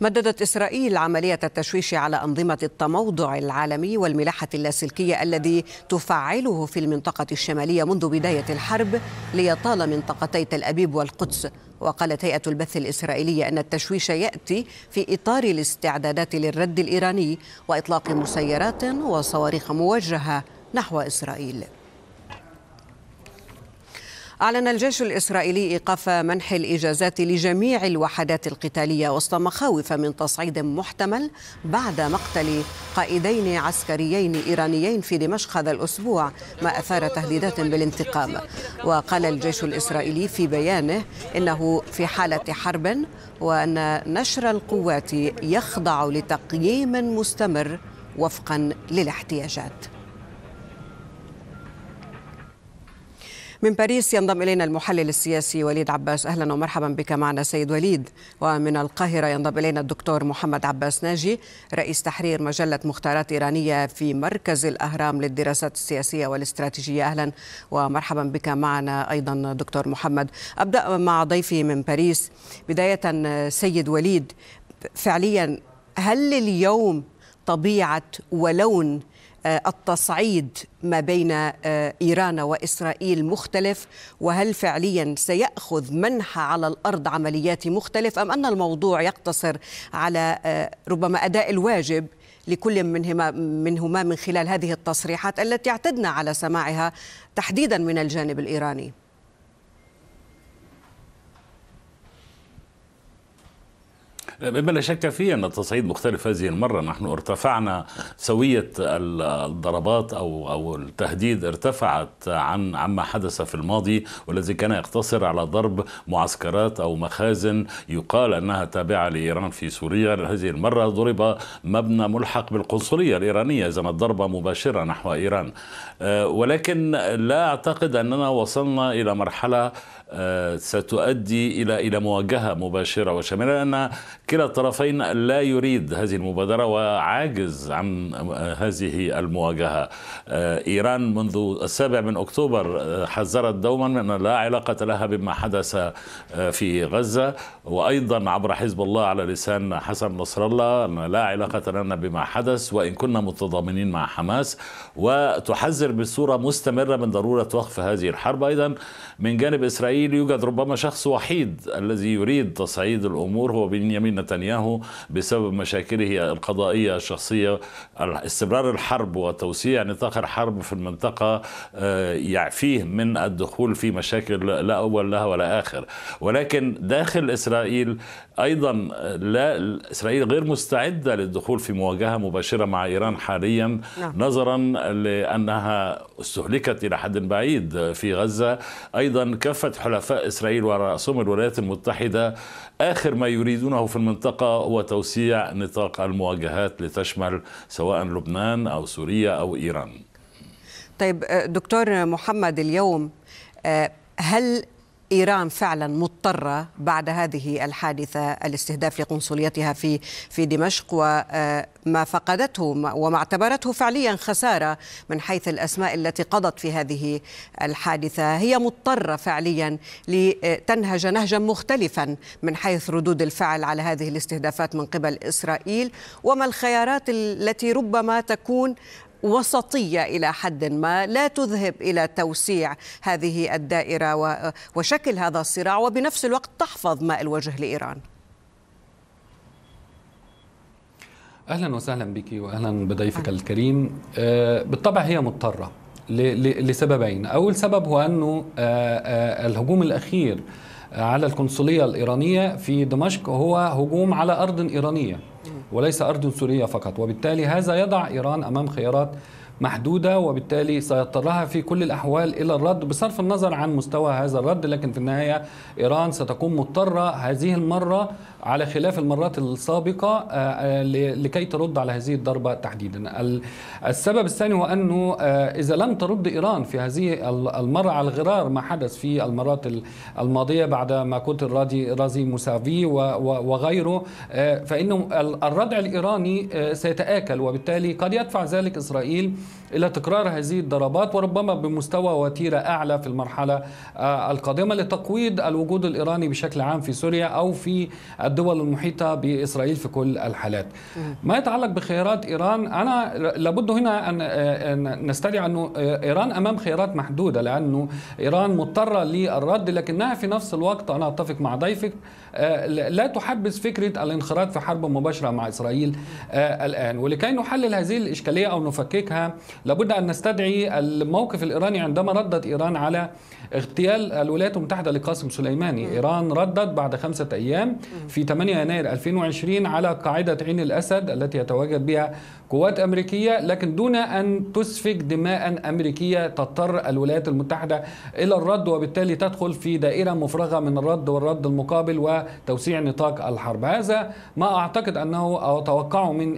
مددت إسرائيل عملية التشويش على أنظمة التموضع العالمي والملاحة اللاسلكية الذي تفعله في المنطقة الشمالية منذ بداية الحرب ليطال منطقتي تل أبيب والقدس وقالت هيئة البث الإسرائيلية أن التشويش يأتي في إطار الاستعدادات للرد الإيراني وإطلاق مسيرات وصواريخ موجهة نحو إسرائيل أعلن الجيش الإسرائيلي إيقاف منح الإجازات لجميع الوحدات القتالية وسط مخاوف من تصعيد محتمل بعد مقتل قائدين عسكريين إيرانيين في دمشق هذا الأسبوع ما أثار تهديدات بالانتقام وقال الجيش الإسرائيلي في بيانه إنه في حالة حرب وأن نشر القوات يخضع لتقييم مستمر وفقا للاحتياجات من باريس ينضم إلينا المحلل السياسي وليد عباس أهلا ومرحبا بك معنا سيد وليد ومن القاهرة ينضم إلينا الدكتور محمد عباس ناجي رئيس تحرير مجلة مختارات إيرانية في مركز الأهرام للدراسات السياسية والاستراتيجية أهلا ومرحبا بك معنا أيضا دكتور محمد أبدأ مع ضيفي من باريس بداية سيد وليد فعليا هل اليوم طبيعة ولون آه، التصعيد ما بين آه، ايران واسرائيل مختلف وهل فعليا سياخذ منحى على الارض عمليات مختلف ام ان الموضوع يقتصر على آه، ربما اداء الواجب لكل منهما منهما من خلال هذه التصريحات التي اعتدنا على سماعها تحديدا من الجانب الايراني مما لا شك فيه أن التصعيد مختلف هذه المرة نحن ارتفعنا سوية الضربات أو أو التهديد ارتفعت عن عما حدث في الماضي والذي كان يقتصر على ضرب معسكرات أو مخازن يقال أنها تابعة لإيران في سوريا هذه المرة ضرب مبنى ملحق بالقنصلية الإيرانية إذا الضربة مباشرة نحو إيران أه، ولكن لا أعتقد أننا وصلنا إلى مرحلة آه، ستؤدي إلى إلى مواجهة مباشرة وشاملة لأن كلا الطرفين لا يريد هذه المبادرة وعاجز عن آه، هذه المواجهة آه، إيران منذ السابع من أكتوبر حذرت دوما من لا علاقة لها بما حدث في غزة وأيضا عبر حزب الله على لسان حسن نصر الله أن لا علاقة لنا بما حدث وإن كنا متضامنين مع حماس وتحذر بصورة مستمرة من ضرورة وقف هذه الحرب أيضا من جانب إسرائيل إسرائيل يوجد ربما شخص وحيد الذي يريد تصعيد الأمور هو بنيامين نتنياهو بسبب مشاكله القضائية الشخصية استمرار الحرب وتوسيع نطاق الحرب في المنطقة آه، يعفيه من الدخول في مشاكل لا أول لها ولا آخر ولكن داخل إسرائيل أيضا لا إسرائيل غير مستعدة للدخول في مواجهة مباشرة مع إيران حاليا نعم. نظرا لأنها استهلكت إلى حد بعيد في غزة أيضا كافة حلفاء إسرائيل وعلى رأسهم الولايات المتحدة آخر ما يريدونه في المنطقة هو توسيع نطاق المواجهات لتشمل سواء لبنان أو سوريا أو إيران طيب آه، دكتور محمد اليوم آه، هل ايران فعلا مضطره بعد هذه الحادثه الاستهداف لقنصليتها في في دمشق وما فقدته وما اعتبرته فعليا خساره من حيث الاسماء التي قضت في هذه الحادثه هي مضطره فعليا لتنهج نهجا مختلفا من حيث ردود الفعل على هذه الاستهدافات من قبل اسرائيل وما الخيارات التي ربما تكون وسطية إلى حد ما لا تذهب إلى توسيع هذه الدائرة وشكل هذا الصراع وبنفس الوقت تحفظ ماء الوجه لإيران أهلا وسهلا بك وأهلا بضيفك الكريم آه، بالطبع هي مضطرة لسببين أول سبب هو أنه آه، آه، الهجوم الأخير على القنصلية الإيرانية في دمشق هو هجوم على أرض إيرانية وليس أرض سورية فقط وبالتالي هذا يضع إيران أمام خيارات محدودة وبالتالي سيضطرها في كل الأحوال إلى الرد بصرف النظر عن مستوى هذا الرد لكن في النهاية إيران ستكون مضطرة هذه المرة على خلاف المرات السابقة آه، آه، لكي ترد على هذه الضربة تحديدا السبب الثاني هو أنه آه، إذا لم ترد إيران في هذه المرة على الغرار ما حدث في المرات الماضية بعد ما كنت الرادي رازي موسافي وغيره فإنه الردع الإيراني سيتآكل وبالتالي قد يدفع ذلك إسرائيل إلى تكرار هذه الضربات وربما بمستوى وتيرة أعلى في المرحلة آه، القادمة لتقويض الوجود الإيراني بشكل عام في سوريا أو في الدول المحيطة بإسرائيل في كل الحالات ما يتعلق بخيارات إيران أنا لابد هنا أن نستدعي أنه إيران أمام خيارات محدودة لأنه إيران مضطرة للرد لكنها في نفس الوقت أنا أتفق مع ضيفك آه، لا تحبس فكرة الانخراط في حرب مباشرة مع إسرائيل آه، الآن ولكي نحلل هذه الإشكالية أو نفككها لابد أن نستدعي الموقف الإيراني عندما ردت إيران على اغتيال الولايات المتحدة لقاسم سليماني م. إيران ردت بعد خمسة أيام في 8 يناير 2020 على قاعدة عين الأسد التي يتواجد بها قوات أمريكية لكن دون أن تسفك دماء أمريكية تضطر الولايات المتحدة إلى الرد وبالتالي تدخل في دائرة مفرغة من الرد والرد المقابل وتوسيع نطاق الحرب هذا ما أعتقد أنه أو أتوقعه من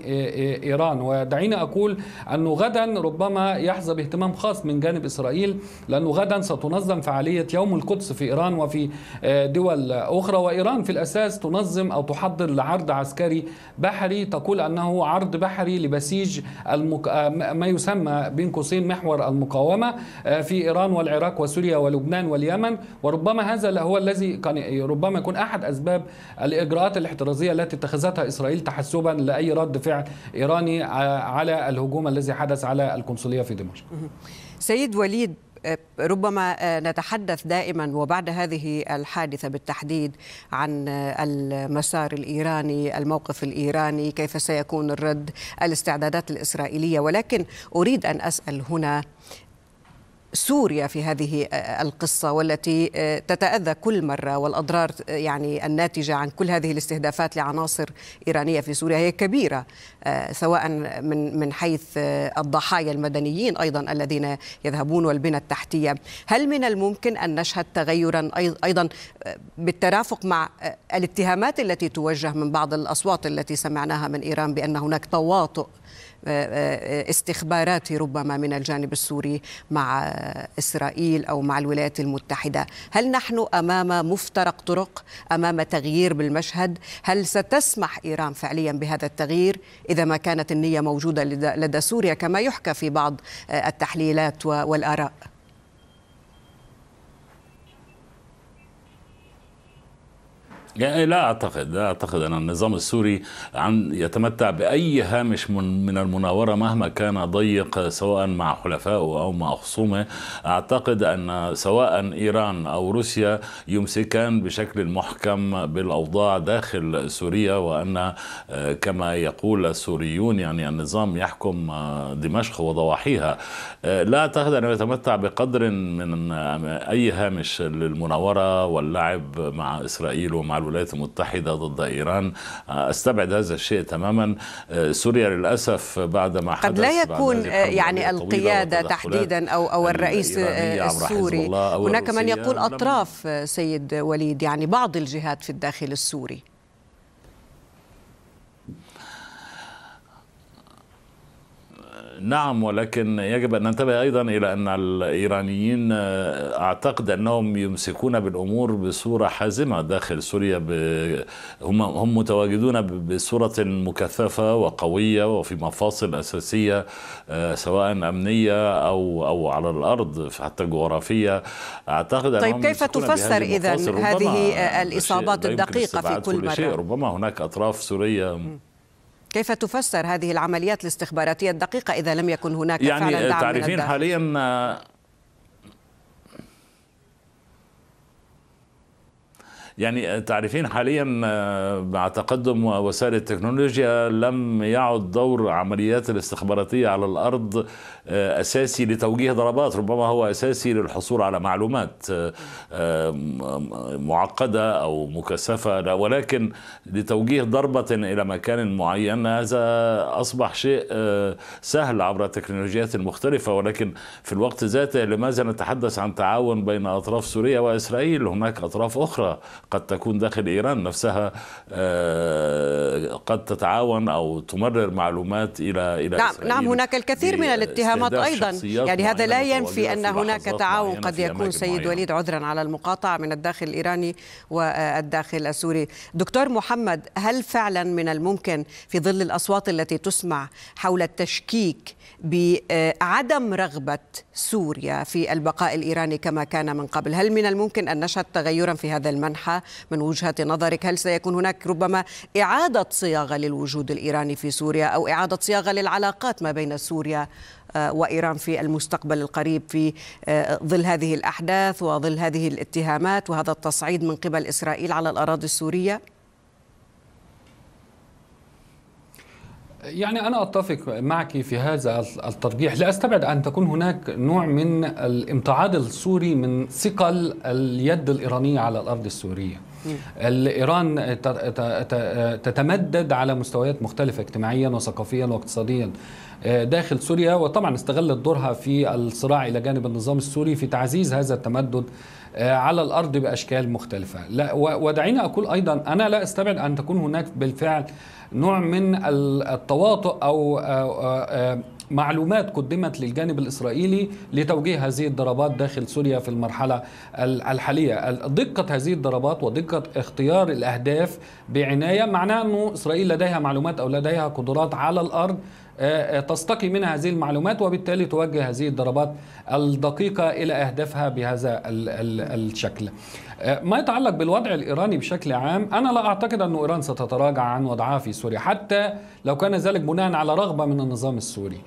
إيران ودعيني أقول أنه غدا غدا ربما يحظى باهتمام خاص من جانب إسرائيل لأنه غدا ستنظم فعالية يوم القدس في إيران وفي آه، دول أخرى وإيران في الأساس تنظم أو تحضر لعرض عسكري بحري تقول أنه عرض بحري لبسيج المك... آه، ما يسمى بين قوسين محور المقاومة آه، في إيران والعراق وسوريا ولبنان واليمن وربما هذا هو الذي كان ربما يكون أحد أسباب الإجراءات الاحترازية التي اتخذتها إسرائيل تحسبا لأي رد فعل إيراني على الهجوم الذي حدث على على القنصليه في دمشق سيد وليد آه، ربما آه، نتحدث دائما وبعد هذه الحادثه بالتحديد عن آه، المسار الايراني، الموقف الايراني، كيف سيكون الرد، الاستعدادات الاسرائيليه، ولكن اريد ان اسال هنا سوريا في هذه آه، القصه والتي آه، تتاذى كل مره والاضرار آه، يعني الناتجه عن كل هذه الاستهدافات لعناصر ايرانيه في سوريا هي كبيره سواء من من حيث الضحايا المدنيين ايضا الذين يذهبون والبنى التحتيه، هل من الممكن ان نشهد تغيرا ايضا بالترافق مع الاتهامات التي توجه من بعض الاصوات التي سمعناها من ايران بان هناك تواطؤ آه، آه، آه، استخباراتي ربما من الجانب السوري مع إسرائيل أو مع الولايات المتحدة هل نحن أمام مفترق طرق أمام تغيير بالمشهد هل ستسمح إيران فعليا بهذا التغيير إذا ما كانت النية موجودة لدى سوريا كما يحكى في بعض التحليلات والآراء يعني لا اعتقد لا اعتقد ان النظام السوري عن يتمتع باي هامش من, من المناوره مهما كان ضيق سواء مع حلفائه او مع خصومه اعتقد ان سواء ايران او روسيا يمسكان بشكل محكم بالاوضاع داخل سوريا وان آه، كما يقول السوريون يعني النظام يحكم آه، دمشق وضواحيها آه، لا اعتقد انه يتمتع بقدر من اي هامش للمناوره واللعب مع اسرائيل ومع الولايات المتحدة ضد إيران آه، استبعد هذا الشيء تماما آه، سوريا للأسف بعد ما حدث قد لا يكون يعني القيادة تحديدا أو أو الرئيس السوري هناك من يقول أطراف سيد وليد يعني بعض الجهات في الداخل السوري نعم ولكن يجب أن ننتبه أيضا إلى أن الإيرانيين آه، أعتقد أنهم يمسكون بالأمور بصورة حازمة داخل سوريا ب... هم هم متواجدون بصورة مكثفة وقوية وفي مفاصل أساسية آه، سواء أمنية أو أو على الأرض حتى جغرافية أعتقد طيب كيف تفسر إذا هذه الإصابات الدقيقة في كل مرة ربما هناك أطراف سورية م. كيف تفسر هذه العمليات الاستخباراتية الدقيقة إذا لم يكن هناك يعني فعلا دعم تعرفين حاليا آه، يعني تعرفين حاليا آه، مع تقدم وسائل التكنولوجيا لم يعد دور عمليات الاستخباراتية على الأرض آه، أساسي لتوجيه ضربات ربما هو أساسي للحصول على معلومات آه، معقدة أو مكثفة ولكن لتوجيه ضربة إلى مكان معين هذا أصبح شيء سهل عبر التكنولوجيات المختلفة ولكن في الوقت ذاته لماذا نتحدث عن تعاون بين أطراف سوريا وإسرائيل هناك أطراف أخرى قد تكون داخل إيران نفسها آه، قد تتعاون أو تمرر معلومات إلى إلى نعم, نعم هناك الكثير من الاتهامات أيضا يعني هذا لا ينفي أن هناك تعاون قد يكون سيد معينة. وليد عذرا على المقاطعة من الداخل الإيراني والداخل السوري دكتور محمد هل فعلا من الممكن في ظل الأصوات التي تسمع حول التشكيك بعدم رغبة سوريا في البقاء الإيراني كما كان من قبل هل من الممكن أن نشهد تغيرا في هذا المنحى من وجهة نظرك هل سيكون هناك ربما إعادة صياغة للوجود الإيراني في سوريا أو إعادة صياغة للعلاقات ما بين سوريا آه، وإيران في المستقبل القريب في آه، ظل هذه الأحداث وظل هذه الاتهامات وهذا التصعيد من قبل إسرائيل على الأراضي السورية؟ يعني أنا أتفق معك في هذا الترجيح لا أستبعد أن تكون هناك نوع من الامتعاض السوري من ثقل اليد الإيرانية على الأرض السورية إيران تتمدد على مستويات مختلفة اجتماعيا وثقافيا واقتصاديا آه، داخل سوريا وطبعا استغلت دورها في الصراع إلى جانب النظام السوري في تعزيز هذا التمدد آه، على الارض باشكال مختلفه لا ودعيني اقول ايضا انا لا استبعد ان تكون هناك بالفعل نوع من التواطؤ او آه، آه، معلومات قدمت للجانب الاسرائيلي لتوجيه هذه الضربات داخل سوريا في المرحله الحاليه، دقه هذه الضربات ودقه اختيار الاهداف بعنايه معناه انه اسرائيل لديها معلومات او لديها قدرات على الارض آه، آه، تستقي منها هذه المعلومات وبالتالي توجه هذه الضربات الدقيقة إلى أهدافها بهذا الشكل آه، ما يتعلق بالوضع الإيراني بشكل عام أنا لا أعتقد أن إيران ستتراجع عن وضعها في سوريا حتى لو كان ذلك بناء على رغبة من النظام السوري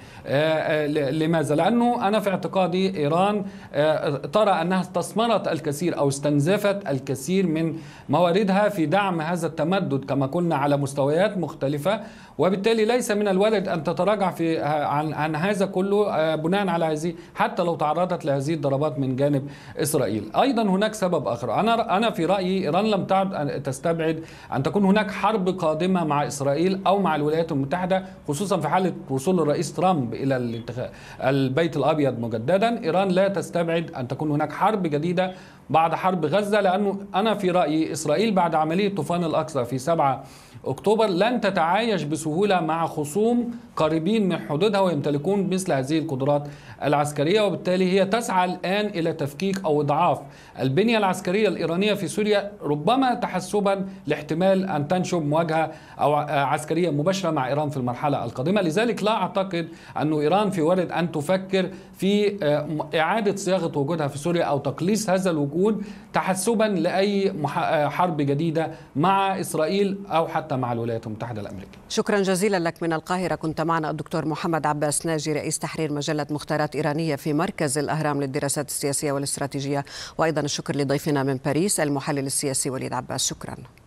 لماذا؟ لأنه أنا في اعتقادي إيران ترى أنها استثمرت الكثير أو استنزفت الكثير من مواردها في دعم هذا التمدد كما قلنا على مستويات مختلفة وبالتالي ليس من الوارد ان تتراجع في عن عن هذا كله آه، بناء على هذه حتى لو تعرضت لهذه الضربات من جانب اسرائيل ايضا هناك سبب اخر انا انا في رايي ايران لم تعد تستبعد ان تكون هناك حرب قادمه مع اسرائيل او مع الولايات المتحده خصوصا في حاله وصول الرئيس ترامب الى البيت الابيض مجددا ايران لا تستبعد ان تكون هناك حرب جديده بعد حرب غزة لأنه أنا في رأيي إسرائيل بعد عملية طوفان الأقصى في 7 أكتوبر لن تتعايش بسهولة مع خصوم قريبين من حدودها ويمتلكون مثل هذه القدرات العسكرية وبالتالي هي تسعى الآن إلى تفكيك أو إضعاف البنية العسكرية الإيرانية في سوريا ربما تحسبا لاحتمال أن تنشب مواجهة أو عسكرية مباشرة مع إيران في المرحلة القادمة لذلك لا أعتقد أن إيران في ورد أن تفكر في آه، إعادة صياغة وجودها في سوريا أو تقليص هذا الوجود موجود تحسبا لاي آه، حرب جديده مع اسرائيل او حتى مع الولايات المتحده الامريكيه. شكرا جزيلا لك من القاهره كنت معنا الدكتور محمد عباس ناجي رئيس تحرير مجله مختارات ايرانيه في مركز الاهرام للدراسات السياسيه والاستراتيجيه وايضا الشكر لضيفنا من باريس المحلل السياسي وليد عباس شكرا.